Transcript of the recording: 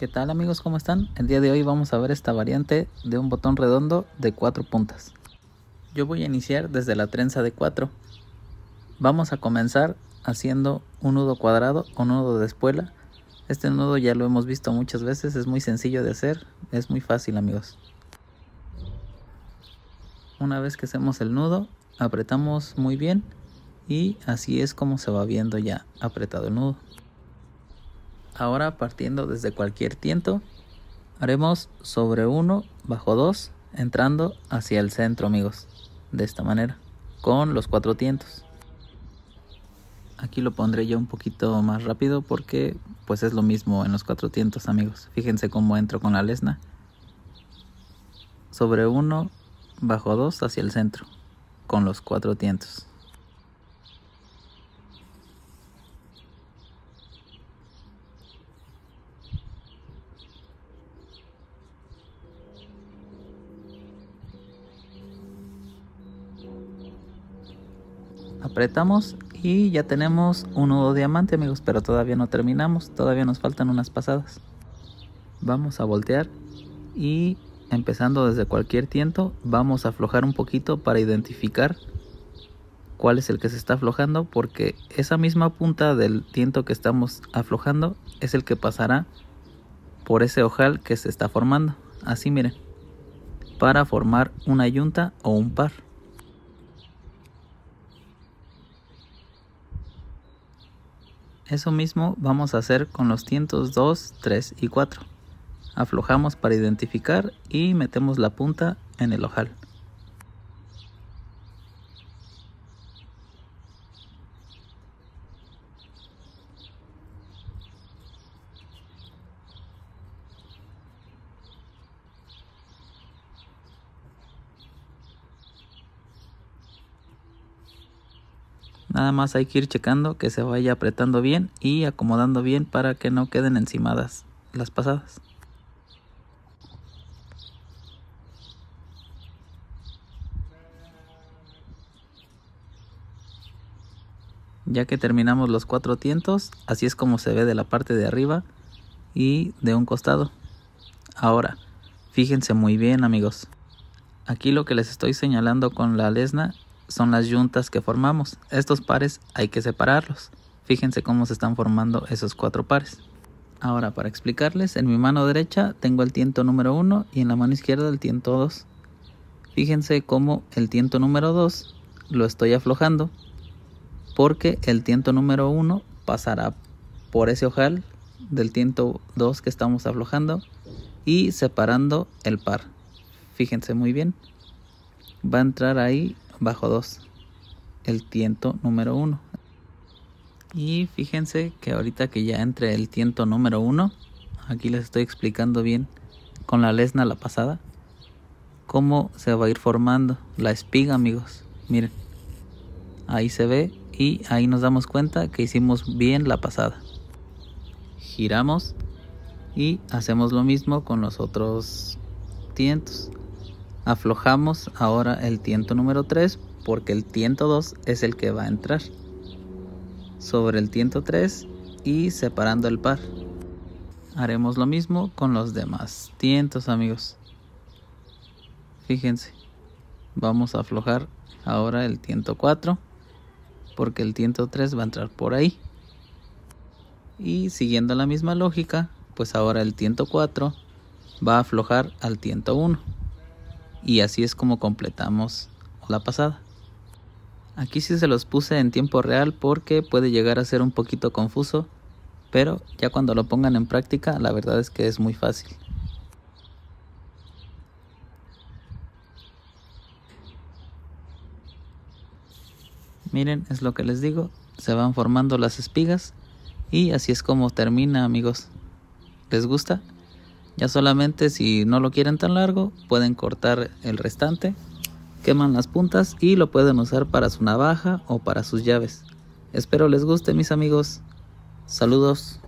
¿Qué tal amigos? ¿Cómo están? El día de hoy vamos a ver esta variante de un botón redondo de cuatro puntas. Yo voy a iniciar desde la trenza de 4. Vamos a comenzar haciendo un nudo cuadrado o nudo de espuela. Este nudo ya lo hemos visto muchas veces, es muy sencillo de hacer, es muy fácil amigos. Una vez que hacemos el nudo, apretamos muy bien y así es como se va viendo ya apretado el nudo. Ahora partiendo desde cualquier tiento, haremos sobre 1 bajo 2 entrando hacia el centro amigos. De esta manera, con los cuatro tientos. Aquí lo pondré yo un poquito más rápido porque pues es lo mismo en los cuatro tientos amigos. Fíjense cómo entro con la lesna. Sobre 1 bajo 2 hacia el centro, con los cuatro tientos. apretamos y ya tenemos un nudo diamante amigos pero todavía no terminamos todavía nos faltan unas pasadas vamos a voltear y empezando desde cualquier tiento vamos a aflojar un poquito para identificar cuál es el que se está aflojando porque esa misma punta del tiento que estamos aflojando es el que pasará por ese ojal que se está formando así miren para formar una yunta o un par Eso mismo vamos a hacer con los tientos 2, 3 y 4. Aflojamos para identificar y metemos la punta en el ojal. Nada más hay que ir checando que se vaya apretando bien y acomodando bien para que no queden encimadas las pasadas. Ya que terminamos los cuatro tientos, así es como se ve de la parte de arriba y de un costado. Ahora, fíjense muy bien amigos. Aquí lo que les estoy señalando con la lesna son las yuntas que formamos. Estos pares hay que separarlos. Fíjense cómo se están formando esos cuatro pares. Ahora para explicarles, en mi mano derecha tengo el tiento número 1 y en la mano izquierda el tiento 2. Fíjense cómo el tiento número 2 lo estoy aflojando porque el tiento número 1 pasará por ese ojal del tiento 2 que estamos aflojando y separando el par. Fíjense muy bien. Va a entrar ahí bajo 2, el tiento número 1. Y fíjense que ahorita que ya entre el tiento número 1, aquí les estoy explicando bien con la lesna la pasada, cómo se va a ir formando la espiga amigos. Miren, ahí se ve y ahí nos damos cuenta que hicimos bien la pasada. Giramos y hacemos lo mismo con los otros tientos aflojamos ahora el tiento número 3 porque el tiento 2 es el que va a entrar sobre el tiento 3 y separando el par haremos lo mismo con los demás tientos amigos fíjense vamos a aflojar ahora el tiento 4 porque el tiento 3 va a entrar por ahí y siguiendo la misma lógica pues ahora el tiento 4 va a aflojar al tiento 1 y así es como completamos la pasada. Aquí sí se los puse en tiempo real porque puede llegar a ser un poquito confuso, pero ya cuando lo pongan en práctica la verdad es que es muy fácil. Miren, es lo que les digo, se van formando las espigas y así es como termina amigos. ¿Les gusta? Ya solamente si no lo quieren tan largo, pueden cortar el restante, queman las puntas y lo pueden usar para su navaja o para sus llaves. Espero les guste mis amigos. Saludos.